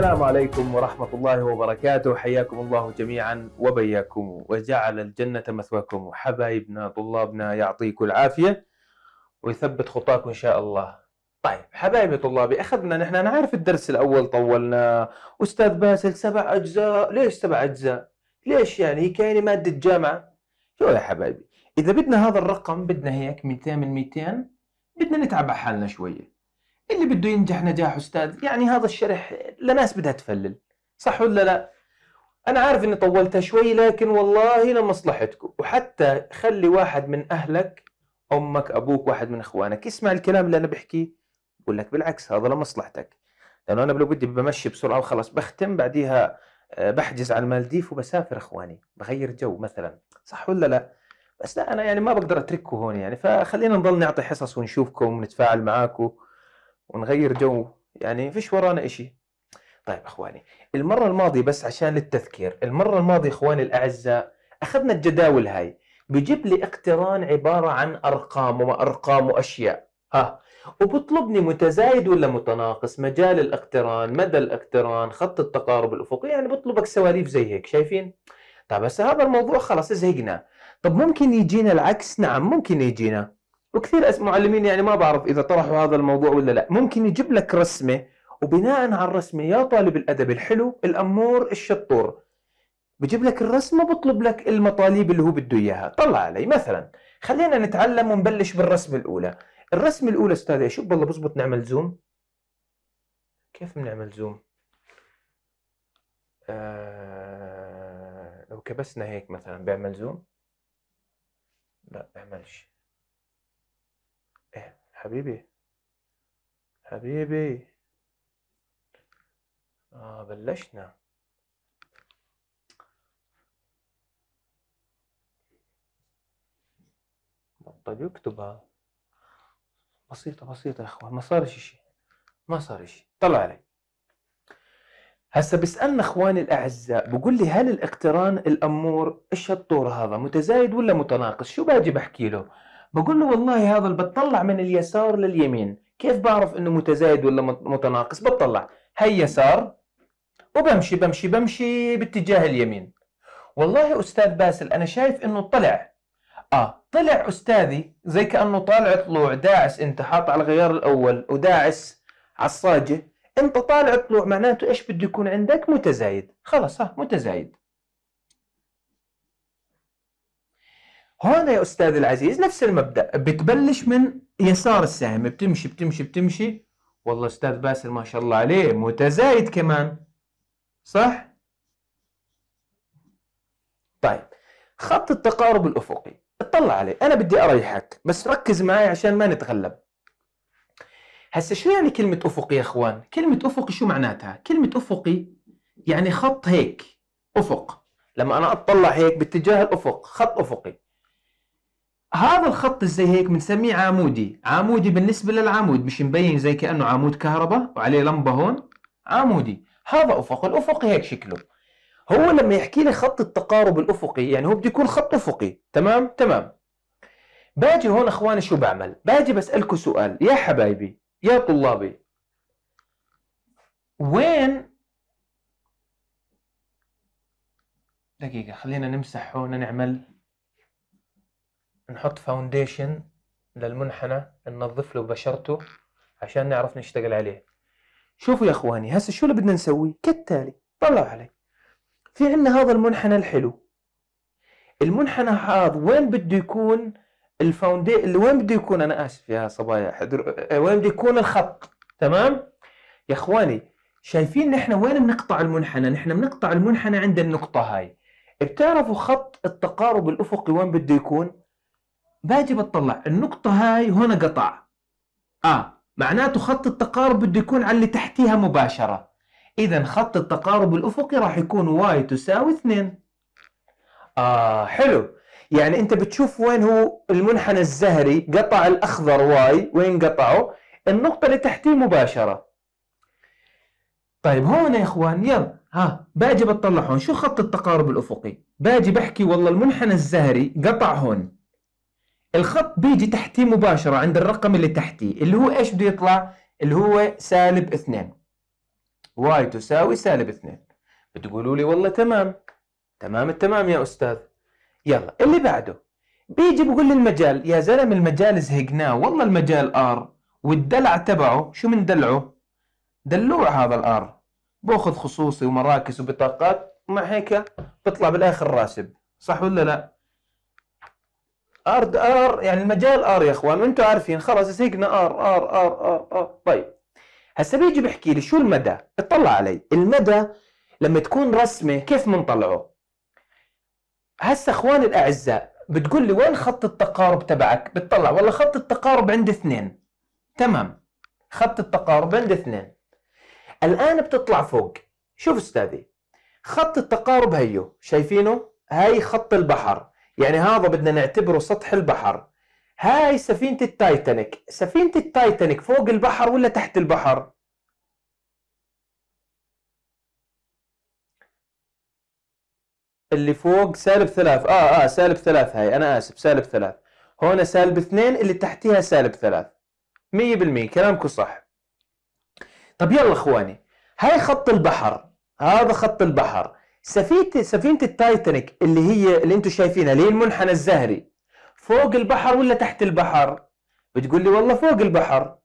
السلام عليكم ورحمة الله وبركاته حياكم الله جميعا وبياكم وجعل الجنة مثواكم حبايبنا طلابنا يعطيكم العافية ويثبت خطاكم إن شاء الله طيب حبايبي طلابي أخذنا نحن نعرف الدرس الأول طولنا أستاذ باسل سبع أجزاء ليش سبع أجزاء ليش يعني كان مادة جامعة شو يا حبايبي إذا بدنا هذا الرقم بدنا هيك 200 من 200 بدنا نتعب على حالنا شوية اللي بده ينجح نجاح استاذ يعني هذا الشرح لناس بدها تفلل صح ولا لا انا عارف اني طولتها شوي لكن والله لمصلحتكم وحتى خلي واحد من اهلك امك ابوك واحد من اخوانك يسمع الكلام اللي انا بحكيه بقول لك بالعكس هذا لمصلحتك لانه انا لو بدي بمشي بسرعه وخلص بختم بعديها آه، بحجز على المالديف وبسافر اخواني بغير جو مثلا صح ولا لا بس لا انا يعني ما بقدر اترككم هون يعني فخلينا نضل نعطي حصص ونشوفكم ونتفاعل معاكم ونغير جو يعني فيش ورانا إشي طيب اخواني المره الماضيه بس عشان للتذكير المره الماضيه اخواني الاعزاء اخذنا الجداول هاي بجيب لي اقتران عباره عن ارقام وما ارقام واشياء ها وبطلبني متزايد ولا متناقص مجال الاقتران مدى الاقتران خط التقارب الافقي يعني بطلبك سواليف زي هيك شايفين طيب هسه هذا الموضوع خلاص زهقنا طب ممكن يجينا العكس نعم ممكن يجينا وكثير معلمين يعني ما بعرف اذا طرحوا هذا الموضوع ولا لا ممكن يجيب لك رسمه وبناء على الرسمه يا طالب الادب الحلو الامور الشطور بجيب لك الرسمه بطلب لك المطالب اللي هو بده اياها طلع علي مثلا خلينا نتعلم ونبلش بالرسمه الاولى الرسمه الاولى استاذ شو بالله بزبط نعمل زوم كيف بنعمل زوم آه... لو كبسنا هيك مثلا بيعمل زوم لا بيعملش حبيبي حبيبي آه بلشنا بطل يكتبها بسيطة بسيطة يا اخوان ما صار شيء ما صار شيء طلع علي هسه بيسالنا اخواني الاعزاء بقول لي هل الاقتران الامور ايش هالطور هذا متزايد ولا متناقص شو باجي بحكي له بقول له والله هذا بتطلع من اليسار لليمين كيف بعرف انه متزايد ولا متناقص بتطلع هي يسار وبمشي بمشي بمشي باتجاه اليمين والله استاذ باسل انا شايف انه طلع اه طلع استاذي زي كانه طالع طلوع داعس انت حاط على الغيار الاول وداعس على الصاجه انت طالع طلوع معناته ايش بده يكون عندك متزايد خلص ها متزايد هون يا أستاذ العزيز نفس المبدأ بتبلش من يسار السهم بتمشي بتمشي بتمشي والله أستاذ باسل ما شاء الله عليه متزايد كمان صح؟ طيب خط التقارب الأفقي اطلع عليه أنا بدي أريحك بس ركز معي عشان ما نتغلب هسا شو يعني كلمة أفقي يا إخوان؟ كلمة أفقي شو معناتها؟ كلمة أفقي يعني خط هيك أفق لما أنا أطلع هيك باتجاه الأفق خط أفقي هذا الخط زي هيك بنسميه عمودي عمودي بالنسبة للعمود مش مبين زي كأنه عمود كهرباء وعليه لمبة هون عمودي هذا أفق الأفق هيك شكله هو لما يحكي لي خط التقارب الأفقي يعني هو بده يكون خط أفقي تمام تمام باجي هون أخواني شو بعمل باجي بسألكم سؤال يا حبايبي يا طلابي وين دقيقة خلينا نمسح هون نعمل نحط فاونديشن للمنحنى ننظف له بشرته عشان نعرف نشتغل عليه شوفوا يا اخواني هسه شو اللي بدنا نسوي كالتالي طلعوا علي في عندنا هذا المنحنى الحلو المنحنى هذا وين بده يكون الفاوندي وين بده يكون انا اسف يا صبايا حضر... وين بده يكون الخط تمام يا اخواني شايفين نحن وين بنقطع المنحنى نحن بنقطع المنحنى عند النقطه هاي بتعرفوا خط التقارب الافقي وين بده يكون باجي بطلع النقطة هاي هنا قطع آه معناته خط التقارب بده يكون على اللي تحتيها مباشرة إذا خط التقارب الأفقي راح يكون واي تساوي 2 آه حلو يعني أنت بتشوف وين هو المنحنى الزهري قطع الأخضر واي وين قطعه النقطة اللي تحتيه مباشرة طيب هون يا إخوان يلا ها باجي بطلع هون شو خط التقارب الأفقي باجي بحكي والله المنحنى الزهري قطع هون الخط بيجي تحتي مباشرة عند الرقم اللي تحتي اللي هو ايش بده يطلع؟ اللي هو سالب اثنين واي تساوي سالب اثنين بتقولوا لي والله تمام تمام التمام يا أستاذ يلا اللي بعده بيجي بقول لي المجال يا زلمة المجال زهقناه والله المجال ار والدلع تبعه شو من دلعه؟ دلوع هذا الار باخذ خصوصي ومراكز وبطاقات ومع هيك بطلع بالاخر راسب صح ولا لا؟ ار ار يعني المجال ار يا اخوان وانتم عارفين خلاص سيجنا ار ار ار ار ار طيب هسه بيجي بحكي لي شو المدى اطلع علي المدى لما تكون رسمه كيف بنطلعه هسه اخواني الاعزاء بتقول لي وين خط التقارب تبعك بتطلع والله خط التقارب عند اثنين تمام خط التقارب عند اثنين الان بتطلع فوق شوف استاذي خط التقارب هيو شايفينه هاي خط البحر يعني هذا بدنا نعتبره سطح البحر هاي سفينة التايتانيك سفينة التايتانيك فوق البحر ولا تحت البحر اللي فوق سالب ثلاث اه اه سالب ثلاث هاي انا اسف سالب ثلاث هون سالب اثنين اللي تحتيها سالب ثلاث مية بالمية كلامكم صح طب يلا اخواني هاي خط البحر هذا خط البحر سفينه سفينه التايتانيك اللي هي اللي انتم شايفينها اللي هي المنحنى الزهري فوق البحر ولا تحت البحر بتقول لي والله فوق البحر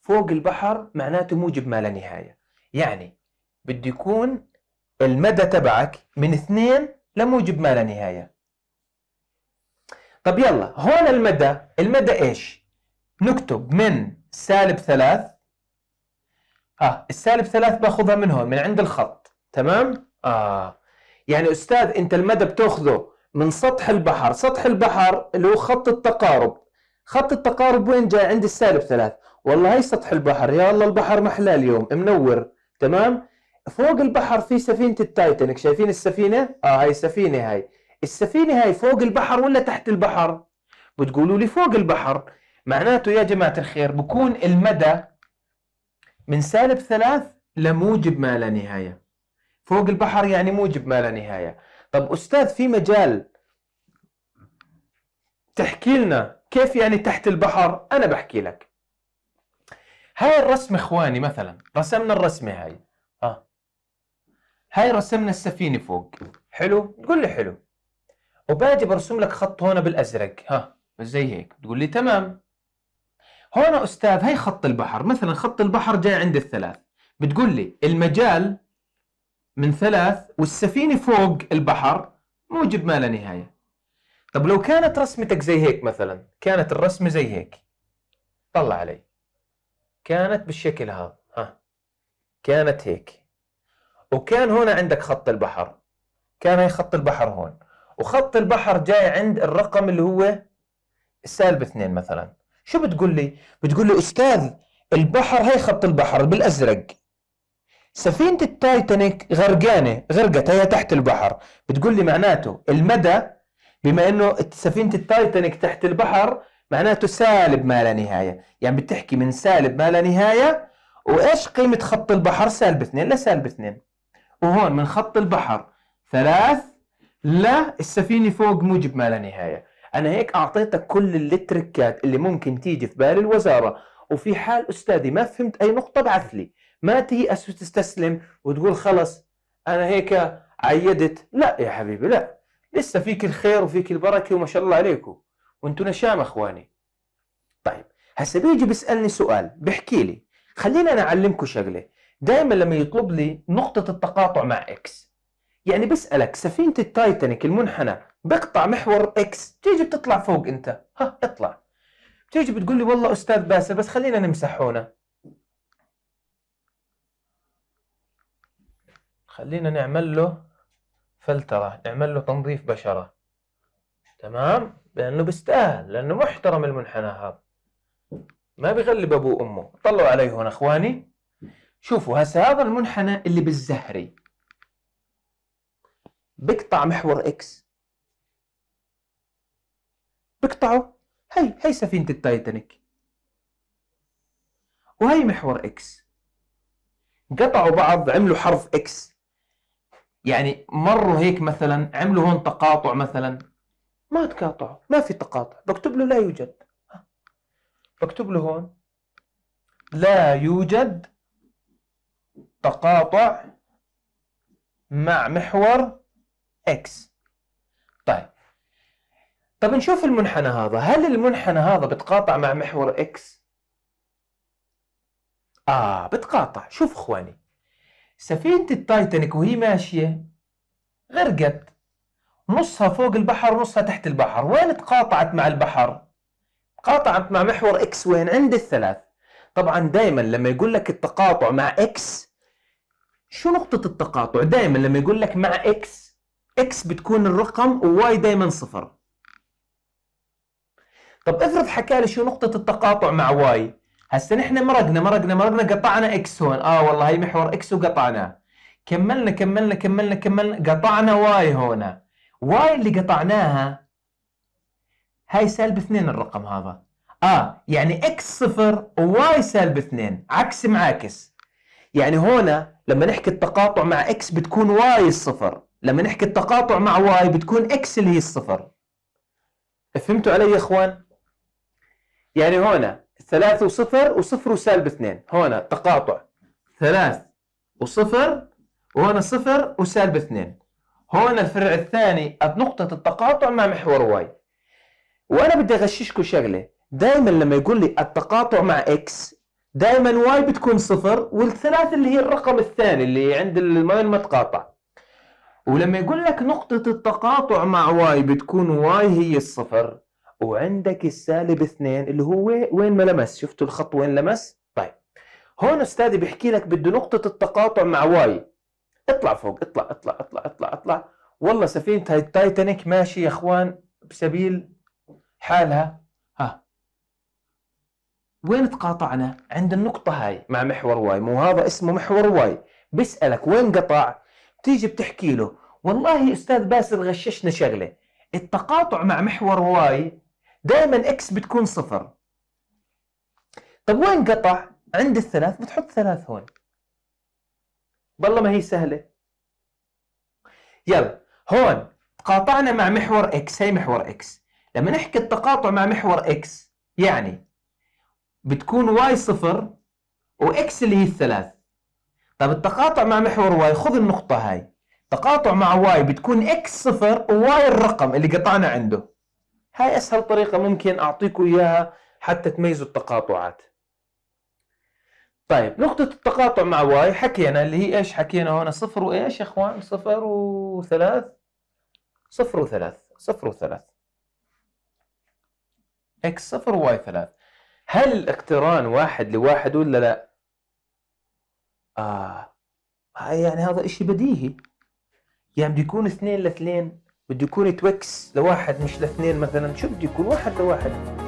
فوق البحر معناته موجب ما لا نهايه يعني بده يكون المدى تبعك من اثنين لموجب ما لا نهايه طب يلا هون المدى المدى ايش نكتب من سالب ثلاث ها آه السالب ثلاث باخذها من هون من عند الخط تمام اه يعني استاذ انت المدى بتاخذه من سطح البحر سطح البحر اللي هو خط التقارب خط التقارب وين جاي عند السالب ثلاث والله هي سطح البحر يا الله البحر محلى اليوم منور تمام فوق البحر في سفينة التايتانيك شايفين السفينة اه هاي السفينة هاي السفينة هاي فوق البحر ولا تحت البحر بتقولوا لي فوق البحر معناته يا جماعة الخير بكون المدى من سالب ثلاث لموجب ما لا نهاية فوق البحر يعني موجب ما لا نهايه طب استاذ في مجال تحكي لنا كيف يعني تحت البحر انا بحكي لك هاي الرسمه اخواني مثلا رسمنا الرسمه هاي اه هاي رسمنا السفينه فوق حلو تقول لي حلو وباجي برسم لك خط هون بالازرق ها زي هيك تقول لي تمام هون استاذ هي خط البحر مثلا خط البحر جاي عند الثلاث بتقول لي المجال من ثلاث والسفينة فوق البحر موجب ما لا نهاية طب لو كانت رسمتك زي هيك مثلا كانت الرسمة زي هيك طلع علي كانت بالشكل هذا ها كانت هيك وكان هنا عندك خط البحر كان هي خط البحر هون وخط البحر جاي عند الرقم اللي هو سالب اثنين مثلا شو بتقول لي بتقول لي استاذ البحر هي خط البحر بالازرق سفينة التايتانيك غرقانة غرقت هي تحت البحر بتقول لي معناته المدى بما انه سفينة التايتانيك تحت البحر معناته سالب ما لا نهاية يعني بتحكي من سالب ما لا نهاية وإيش قيمة خط البحر سالب اثنين لسالب اثنين وهون من خط البحر ثلاث لا السفينة فوق موجب ما لا نهاية أنا هيك أعطيتك كل التركات اللي ممكن تيجي في بال الوزارة وفي حال أستاذي ما فهمت أي نقطة بعث لي ما تيأس وتستسلم وتقول خلص أنا هيك عيدت لا يا حبيبي لا لسه فيك الخير وفيك البركة وما شاء الله عليكم وانتم نشام اخواني طيب هسه بيجي بيسالني سؤال بحكي لي خليني انا اعلمكم شغله دائما لما يطلب لي نقطه التقاطع مع اكس يعني بسالك سفينه التايتانيك المنحنى بقطع محور اكس تيجي بتطلع فوق انت ها اطلع تيجي بتقول لي والله استاذ باسل بس خلينا نمسح هنا خلينا نعمل له فلتره نعمل له تنظيف بشره تمام لانه بيستاهل لانه محترم المنحنى هذا ما بيغلب ابوه وامه طلعوا عليه هنا اخواني شوفوا هسه هذا المنحنى اللي بالزهري بقطع محور اكس بقطعه هي هي سفينة التايتانيك وهي محور اكس قطعوا بعض عملوا حرف اكس يعني مروا هيك مثلا عملوا هون تقاطع مثلا ما تقاطعوا ما في تقاطع بكتب له لا يوجد بكتب له هون لا يوجد تقاطع مع محور اكس طيب طب نشوف المنحنى هذا هل المنحنى هذا بتقاطع مع محور اكس اه بتقاطع شوف اخواني سفينة التايتانيك وهي ماشية غرقت نصها فوق البحر ونصها تحت البحر وين تقاطعت مع البحر تقاطعت مع محور اكس وين عند الثلاث طبعا دائما لما يقول لك التقاطع مع اكس شو نقطة التقاطع دائما لما يقول لك مع اكس اكس بتكون الرقم وواي دائما صفر طب افرض حكى لي شو نقطه التقاطع مع واي هسا نحن مرقنا مرقنا مرقنا قطعنا اكس هون اه والله هي محور اكس وقطعناه كملنا كملنا كملنا كملنا قطعنا واي هون. واي اللي قطعناها هاي سالب اثنين الرقم هذا اه يعني اكس صفر وواي سالب اثنين عكس معاكس يعني هون لما نحكي التقاطع مع اكس بتكون واي الصفر لما نحكي التقاطع مع واي بتكون اكس اللي هي الصفر فهمتوا علي يا اخوان؟ يعني هنا ثلاثة وصفر وصفر وسالب اثنين هنا تقاطع ثلاث وصفر وهنا صفر وسالب اثنين هنا الفرع الثاني نقطة التقاطع مع محور واي وأنا بدي أغششكم شغلة دائما لما يقول لي التقاطع مع اكس دائما واي بتكون صفر والثلاث اللي هي الرقم الثاني اللي عند ما تقاطع ولما يقول لك نقطة التقاطع مع واي بتكون واي هي الصفر وعندك السالب اثنين اللي هو وين ما لمس شفتوا الخط وين لمس طيب هون استاذي بيحكي لك بده نقطة التقاطع مع واي اطلع فوق اطلع اطلع اطلع اطلع اطلع والله سفينة التايتانيك ماشي يا اخوان بسبيل حالها ها وين تقاطعنا عند النقطة هاي مع محور واي مو هذا اسمه محور واي بيسألك وين قطع بتيجي بتحكي له والله استاذ باسل غششنا شغله التقاطع مع محور واي دائما اكس بتكون صفر طب وين قطع عند الثلاث بتحط ثلاث هون والله ما هي سهله يلا هون تقاطعنا مع محور اكس هي محور اكس لما نحكي التقاطع مع محور اكس يعني بتكون واي صفر واكس اللي هي الثلاث طب التقاطع مع محور واي خذ النقطه هاي تقاطع مع واي بتكون اكس صفر وواي الرقم اللي قطعنا عنده هاي أسهل طريقة ممكن أعطيكم إياها حتى تميزوا التقاطعات طيب نقطة التقاطع مع واي حكينا اللي هي ايش حكينا هون صفر وايش يا اخوان صفر وثلاث صفر وثلاث صفر وثلاث اكس صفر وواي ثلاث هل اقتران واحد لواحد ولا لا؟ اه يعني هذا اشي بديهي يعني بده يكون اثنين لاثنين بده يكون توكس لواحد مش لاثنين مثلا شو بده يكون واحد لواحد